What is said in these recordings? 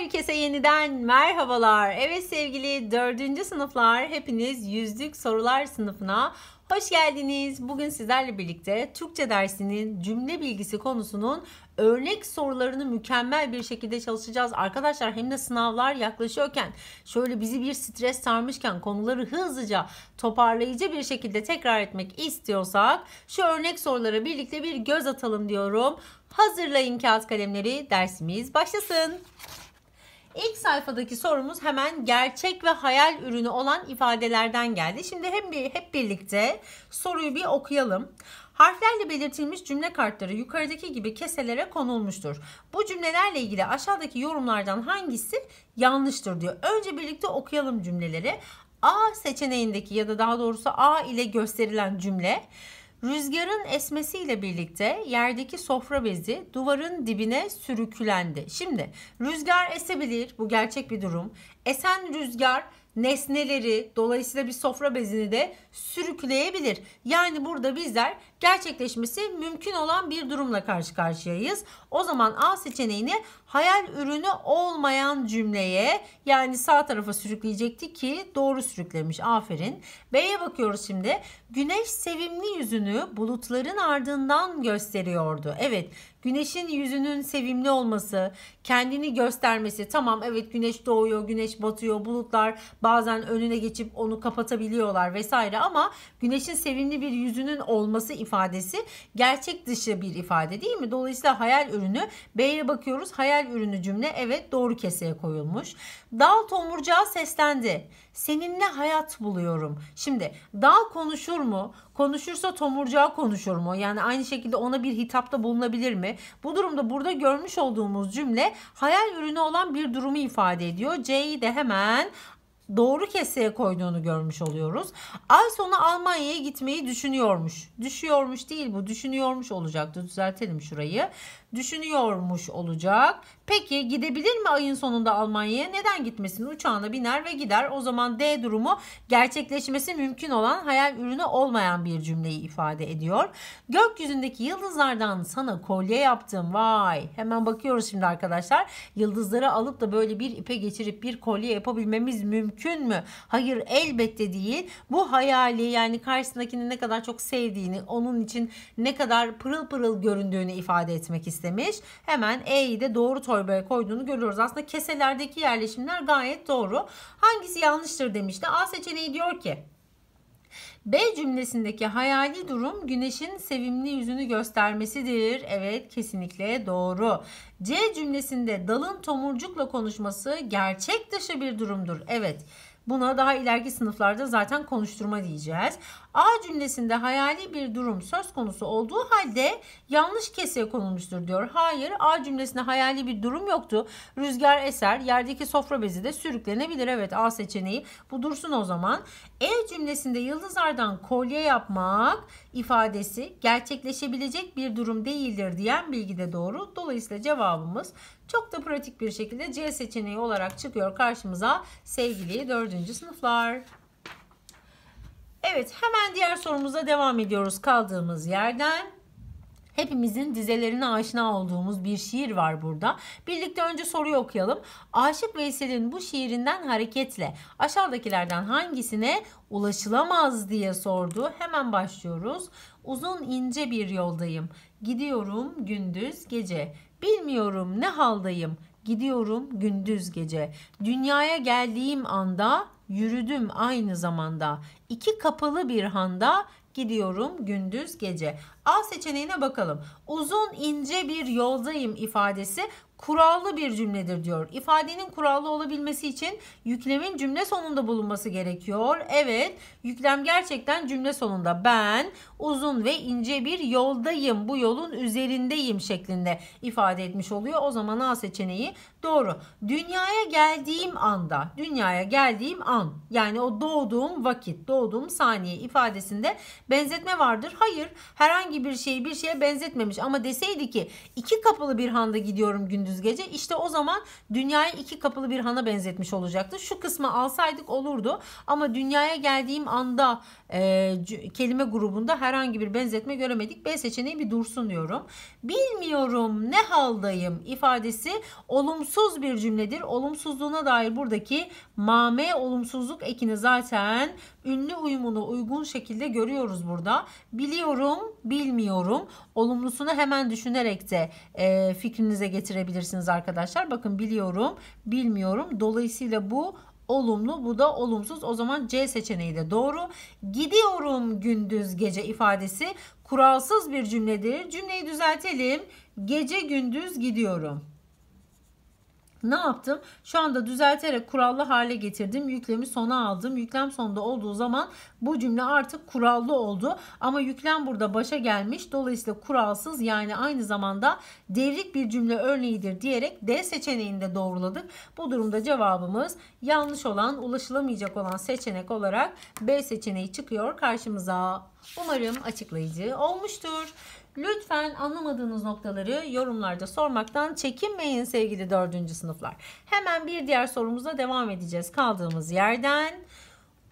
Herkese yeniden merhabalar. Evet sevgili 4. sınıflar hepiniz yüzlük sorular sınıfına hoş geldiniz. Bugün sizlerle birlikte Türkçe dersinin cümle bilgisi konusunun örnek sorularını mükemmel bir şekilde çalışacağız. Arkadaşlar hem de sınavlar yaklaşıyorken şöyle bizi bir stres sarmışken konuları hızlıca toparlayıcı bir şekilde tekrar etmek istiyorsak şu örnek sorulara birlikte bir göz atalım diyorum. Hazırlayın kağıt kalemleri dersimiz başlasın. İlk sayfadaki sorumuz hemen gerçek ve hayal ürünü olan ifadelerden geldi. Şimdi hem bir, hep birlikte soruyu bir okuyalım. Harflerle belirtilmiş cümle kartları yukarıdaki gibi keselere konulmuştur. Bu cümlelerle ilgili aşağıdaki yorumlardan hangisi yanlıştır diyor. Önce birlikte okuyalım cümleleri. A seçeneğindeki ya da daha doğrusu A ile gösterilen cümle Rüzgarın esmesiyle birlikte yerdeki sofra bezi duvarın dibine sürüklendi. Şimdi rüzgar esebilir bu gerçek bir durum. Esen rüzgar nesneleri dolayısıyla bir sofra bezini de sürükleyebilir. Yani burada bizler gerçekleşmesi mümkün olan bir durumla karşı karşıyayız. O zaman A seçeneğini hayal ürünü olmayan cümleye yani sağ tarafa sürükleyecekti ki doğru sürüklemiş. Aferin. B'ye bakıyoruz şimdi. Güneş sevimli yüzünü bulutların ardından gösteriyordu. Evet Güneşin yüzünün sevimli olması, kendini göstermesi. Tamam evet güneş doğuyor, güneş batıyor, bulutlar bazen önüne geçip onu kapatabiliyorlar vesaire ama güneşin sevimli bir yüzünün olması ifadesi gerçek dışı bir ifade değil mi? Dolayısıyla hayal ürünü B'ye bakıyoruz. Hayal ürünü cümle evet doğru keseye koyulmuş. Dal tomurcağı seslendi. Seninle hayat buluyorum. Şimdi dal konuşur mu? Konuşursa tomurcağa konuşur mu? Yani aynı şekilde ona bir hitapta bulunabilir mi? Bu durumda burada görmüş olduğumuz cümle hayal ürünü olan bir durumu ifade ediyor. C'yi de hemen doğru keseye koyduğunu görmüş oluyoruz. Ay sonu Almanya'ya gitmeyi düşünüyormuş. Düşüyormuş değil bu düşünüyormuş olacaktı. Düzeltelim şurayı düşünüyormuş olacak. Peki gidebilir mi ayın sonunda Almanya'ya? Neden gitmesin? Uçağına biner ve gider. O zaman D durumu gerçekleşmesi mümkün olan hayal ürünü olmayan bir cümleyi ifade ediyor. Gökyüzündeki yıldızlardan sana kolye yaptım. Vay! Hemen bakıyoruz şimdi arkadaşlar. Yıldızları alıp da böyle bir ipe geçirip bir kolye yapabilmemiz mümkün mü? Hayır elbette değil. Bu hayali yani karşısındakini ne kadar çok sevdiğini, onun için ne kadar pırıl pırıl göründüğünü ifade etmek istedim istemiş. Hemen E'yi de doğru torbaya koyduğunu görüyoruz. Aslında keselerdeki yerleşimler gayet doğru. Hangisi yanlıştır demişti. A seçeneği diyor ki B cümlesindeki hayali durum güneşin sevimli yüzünü göstermesidir. Evet kesinlikle doğru. C cümlesinde dalın tomurcukla konuşması gerçek dışı bir durumdur. Evet Buna daha ileriki sınıflarda zaten konuşturma diyeceğiz. A cümlesinde hayali bir durum söz konusu olduğu halde yanlış keseye konulmuştur diyor. Hayır A cümlesinde hayali bir durum yoktu. Rüzgar eser yerdeki sofra bezi de sürüklenebilir. Evet A seçeneği bu dursun o zaman. E cümlesinde yıldızlardan kolye yapmak ifadesi gerçekleşebilecek bir durum değildir diyen bilgi de doğru. Dolayısıyla cevabımız çok da pratik bir şekilde C seçeneği olarak çıkıyor karşımıza sevgili 4. sınıflar. Evet hemen diğer sorumuza devam ediyoruz kaldığımız yerden. Hepimizin dizelerine aşina olduğumuz bir şiir var burada. Birlikte önce soruyu okuyalım. Aşık Veysel'in bu şiirinden hareketle aşağıdakilerden hangisine ulaşılamaz diye sordu. Hemen başlıyoruz. Uzun ince bir yoldayım. Gidiyorum gündüz gece. Bilmiyorum ne haldayım. Gidiyorum gündüz gece. Dünyaya geldiğim anda yürüdüm aynı zamanda. İki kapalı bir handa gidiyorum gündüz gece. A seçeneğine bakalım. Uzun ince bir yoldayım ifadesi kurallı bir cümledir diyor. İfadenin kurallı olabilmesi için yüklemin cümle sonunda bulunması gerekiyor. Evet, yüklem gerçekten cümle sonunda. Ben uzun ve ince bir yoldayım. Bu yolun üzerindeyim şeklinde ifade etmiş oluyor. O zaman A seçeneği doğru. Dünyaya geldiğim anda, dünyaya geldiğim an yani o doğduğum vakit, doğduğum saniye ifadesinde benzetme vardır. Hayır, herhangi bir şeyi bir şeye benzetmemiş ama deseydi ki iki kapılı bir handa gidiyorum gün gündüz gece. İşte o zaman dünyayı iki kapılı bir hana benzetmiş olacaktı. Şu kısmı alsaydık olurdu ama dünyaya geldiğim anda e, kelime grubunda herhangi bir benzetme göremedik. B seçeneği bir dursun diyorum. Bilmiyorum ne haldayım ifadesi olumsuz bir cümledir. Olumsuzluğuna dair buradaki mame olumsuzluk ekini zaten ünlü uyumunu uygun şekilde görüyoruz burada. Biliyorum, bilmiyorum. Olumlusunu hemen düşünerek de e, fikrinize getirebilirsiniz arkadaşlar. Bakın biliyorum, bilmiyorum. Dolayısıyla bu olumlu bu da olumsuz o zaman C seçeneği de doğru gidiyorum gündüz gece ifadesi kuralsız bir cümledir cümleyi düzeltelim gece gündüz gidiyorum ne yaptım? Şu anda düzelterek kurallı hale getirdim. Yüklemi sona aldım. Yüklem sonda olduğu zaman bu cümle artık kurallı oldu. Ama yüklem burada başa gelmiş. Dolayısıyla kuralsız yani aynı zamanda devrik bir cümle örneğidir diyerek D seçeneğini de doğruladık. Bu durumda cevabımız yanlış olan, ulaşılamayacak olan seçenek olarak B seçeneği çıkıyor karşımıza. Umarım açıklayıcı olmuştur. Lütfen anlamadığınız noktaları yorumlarda sormaktan çekinmeyin sevgili 4. sınıflar. Hemen bir diğer sorumuza devam edeceğiz kaldığımız yerden.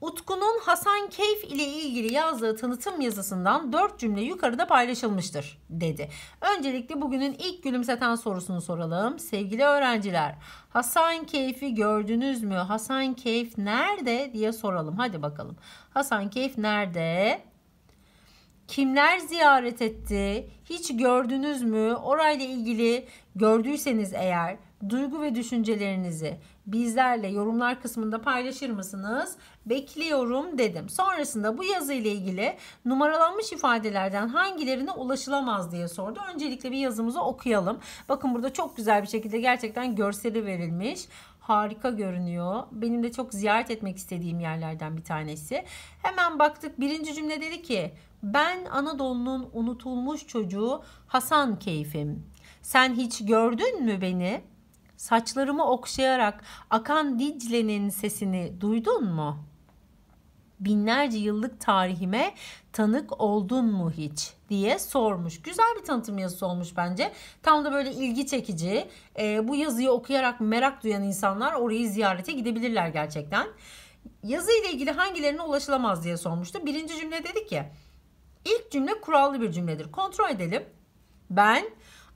Utku'nun Hasan Keyf ile ilgili yazdığı tanıtım yazısından 4 cümle yukarıda paylaşılmıştır dedi. Öncelikle bugünün ilk gülümseten sorusunu soralım. Sevgili öğrenciler Hasan Keyf'i gördünüz mü? Hasan Keyf nerede diye soralım. Hadi bakalım. Hasan Keyf nerede? kimler ziyaret etti, hiç gördünüz mü? Orayla ilgili gördüyseniz eğer duygu ve düşüncelerinizi bizlerle yorumlar kısmında paylaşır mısınız? Bekliyorum dedim. Sonrasında bu yazı ile ilgili numaralanmış ifadelerden hangilerine ulaşılamaz diye sordu. Öncelikle bir yazımızı okuyalım. Bakın burada çok güzel bir şekilde gerçekten görseli verilmiş harika görünüyor. Benim de çok ziyaret etmek istediğim yerlerden bir tanesi. Hemen baktık birinci cümle dedi ki ben Anadolu'nun unutulmuş çocuğu Hasan keyfim. Sen hiç gördün mü beni? Saçlarımı okşayarak akan Dicle'nin sesini duydun mu? Binlerce yıllık tarihime tanık oldun mu hiç diye sormuş. Güzel bir tanıtım yazısı olmuş bence. Tam da böyle ilgi çekici. E, bu yazıyı okuyarak merak duyan insanlar orayı ziyarete gidebilirler gerçekten. Yazıyla ilgili hangilerine ulaşılamaz diye sormuştu. Birinci cümle dedi ki İlk cümle kurallı bir cümledir. Kontrol edelim. Ben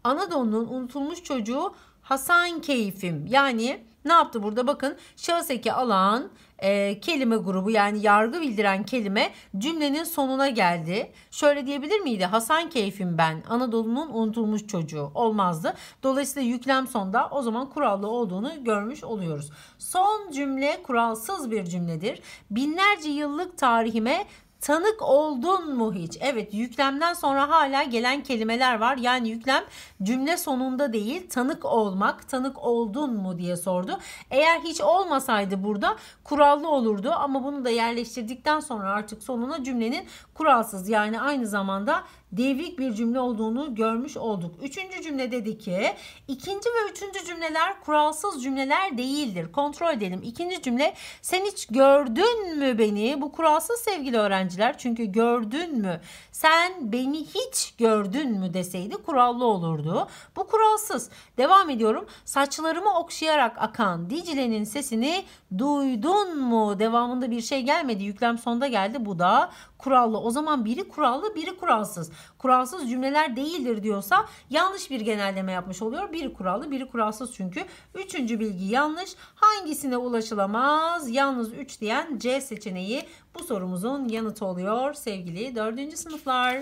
Anadolu'nun unutulmuş çocuğu Hasan Keyfim. Yani ne yaptı burada? Bakın şahıs alan e, kelime grubu yani yargı bildiren kelime cümlenin sonuna geldi. Şöyle diyebilir miydi? Hasan Keyfim ben. Anadolu'nun unutulmuş çocuğu. Olmazdı. Dolayısıyla yüklem sonda o zaman kurallı olduğunu görmüş oluyoruz. Son cümle kuralsız bir cümledir. Binlerce yıllık tarihime Tanık oldun mu hiç? Evet yüklemden sonra hala gelen kelimeler var. Yani yüklem cümle sonunda değil tanık olmak, tanık oldun mu diye sordu. Eğer hiç olmasaydı burada kurallı olurdu ama bunu da yerleştirdikten sonra artık sonuna cümlenin kuralsız yani aynı zamanda devrik bir cümle olduğunu görmüş olduk. Üçüncü cümle dedi ki ikinci ve üçüncü cümleler kuralsız cümleler değildir. Kontrol edelim. İkinci cümle sen hiç gördün mü beni? Bu kuralsız sevgili öğrenciler. Çünkü gördün mü? Sen beni hiç gördün mü deseydi kurallı olurdu. Bu kuralsız. Devam ediyorum. Saçlarımı okşayarak akan Dicle'nin sesini duydun mu? Devamında bir şey gelmedi. Yüklem sonda geldi. Bu da kurallı. O zaman biri kurallı, biri kuralsız kuralsız cümleler değildir diyorsa yanlış bir genelleme yapmış oluyor. Biri kurallı biri kuralsız çünkü. Üçüncü bilgi yanlış. Hangisine ulaşılamaz? Yalnız 3 diyen C seçeneği bu sorumuzun yanıtı oluyor sevgili dördüncü sınıflar.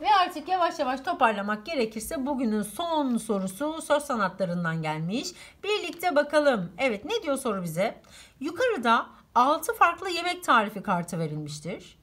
Ve artık yavaş yavaş toparlamak gerekirse bugünün son sorusu söz sanatlarından gelmiş. Birlikte bakalım. Evet ne diyor soru bize? Yukarıda 6 farklı yemek tarifi kartı verilmiştir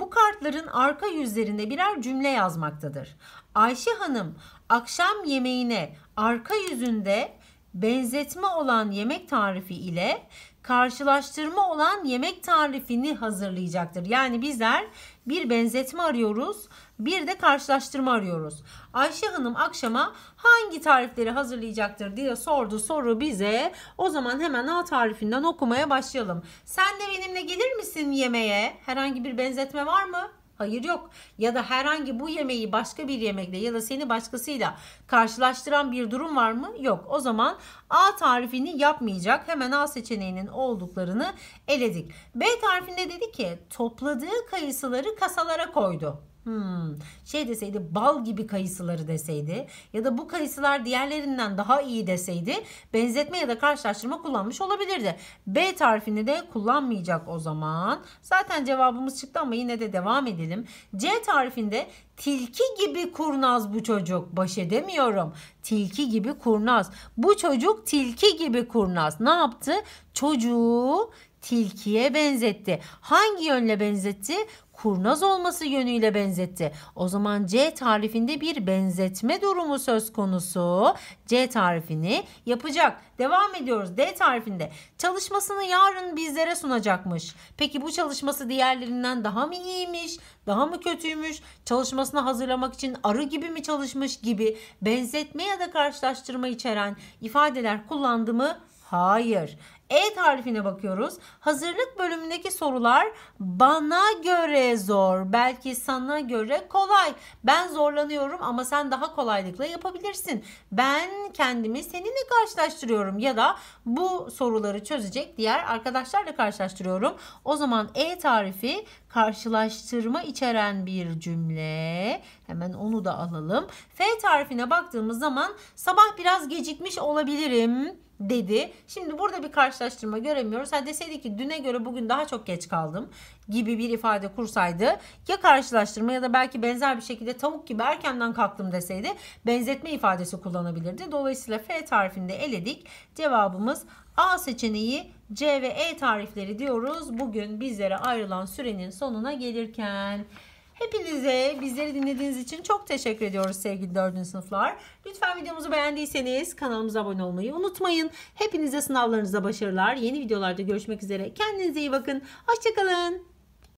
bu kartların arka yüzlerinde birer cümle yazmaktadır. Ayşe Hanım akşam yemeğine arka yüzünde benzetme olan yemek tarifi ile karşılaştırma olan yemek tarifini hazırlayacaktır. Yani bizler bir benzetme arıyoruz, bir de karşılaştırma arıyoruz. Ayşe Hanım akşama hangi tarifleri hazırlayacaktır diye sordu soru bize. O zaman hemen A tarifinden okumaya başlayalım. Sen de benimle gelir misin yemeğe? Herhangi bir benzetme var mı? Hayır yok. Ya da herhangi bu yemeği başka bir yemekle ya da seni başkasıyla karşılaştıran bir durum var mı? Yok. O zaman A tarifini yapmayacak. Hemen A seçeneğinin olduklarını eledik. B tarifinde dedi ki topladığı kayısıları kasalara koydu. Hmm, şey deseydi bal gibi kayısıları deseydi ya da bu kayısılar diğerlerinden daha iyi deseydi benzetme ya da karşılaştırma kullanmış olabilirdi. B tarifini de kullanmayacak o zaman. Zaten cevabımız çıktı ama yine de devam edelim. C tarifinde tilki gibi kurnaz bu çocuk. Baş edemiyorum. Tilki gibi kurnaz. Bu çocuk tilki gibi kurnaz. Ne yaptı? Çocuğu tilkiye benzetti. Hangi yönle benzetti? kurnaz olması yönüyle benzetti. O zaman C tarifinde bir benzetme durumu söz konusu. C tarifini yapacak. Devam ediyoruz D tarifinde. Çalışmasını yarın bizlere sunacakmış. Peki bu çalışması diğerlerinden daha mı iyiymiş? Daha mı kötüymüş? Çalışmasını hazırlamak için arı gibi mi çalışmış gibi benzetme ya da karşılaştırma içeren ifadeler kullandı mı? Hayır. E tarifine bakıyoruz. Hazırlık bölümündeki sorular bana göre zor, belki sana göre kolay. Ben zorlanıyorum ama sen daha kolaylıkla yapabilirsin. Ben kendimi seninle karşılaştırıyorum ya da bu soruları çözecek diğer arkadaşlarla karşılaştırıyorum. O zaman E tarifi karşılaştırma içeren bir cümle. Hemen onu da alalım. F tarifine baktığımız zaman sabah biraz gecikmiş olabilirim dedi. Şimdi burada bir karşılaştırma göremiyoruz. Ha deseydi ki düne göre bugün daha çok geç kaldım gibi bir ifade kursaydı ya karşılaştırma ya da belki benzer bir şekilde tavuk gibi erkenden kalktım deseydi benzetme ifadesi kullanabilirdi. Dolayısıyla F tarifinde eledik. Cevabımız A seçeneği C ve E tarifleri diyoruz. Bugün bizlere ayrılan sürenin sonuna gelirken Hepinize bizleri dinlediğiniz için çok teşekkür ediyoruz sevgili 4. sınıflar. Lütfen videomuzu beğendiyseniz kanalımıza abone olmayı unutmayın. Hepinize sınavlarınızda başarılar. Yeni videolarda görüşmek üzere. Kendinize iyi bakın. Hoşçakalın.